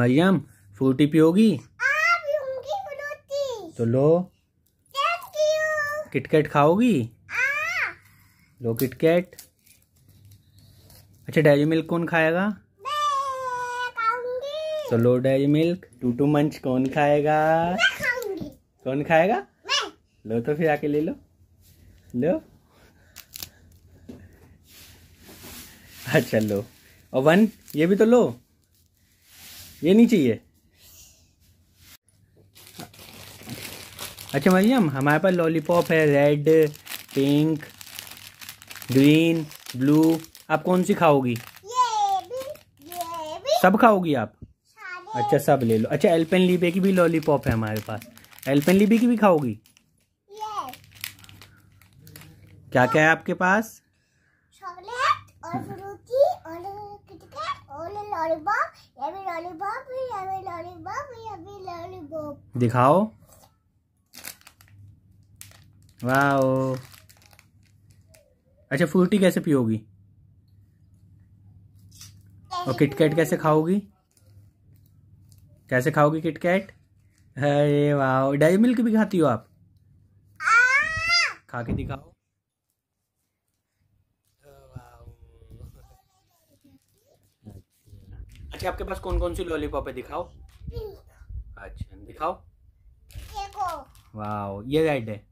Maryam Frooti पियोगी हाँ, तो लो KitKat खाओगी हाँ। लो किटकैट अच्छा डेरी मिल्क कौन खाएगा तो लो Dairy Milk two two munch कौन खाएगा कौन खाएगा लो तो फिर आके ले लो लो अच्छा लो और वन ये भी तो लो ये नहीं चाहिए अच्छा मरियम हमारे पास लॉलीपॉप है रेड पिंक ग्रीन ब्लू आप कौन सी खाओगी सब खाओगी आप अच्छा सब ले लो अच्छा एल्पेन लीबे की भी लॉलीपॉप है हमारे पास एल्पेन लीबे की भी खाओगी क्या क्या है आपके पास चॉकलेट और फ्रूटी दिखाओ वाओ अच्छा फ्रूटी कैसे पियोगी और किटकैट कैसे खाओगी कैसे खाओगी किटकैट अरे वाह डेरी मिल्क भी खाती हो आप खा के दिखाओ अच्छा आपके पास कौन कौन सी लॉलीपॉप है दिखाओ अच्छा दिखाओ वाह ये रेड है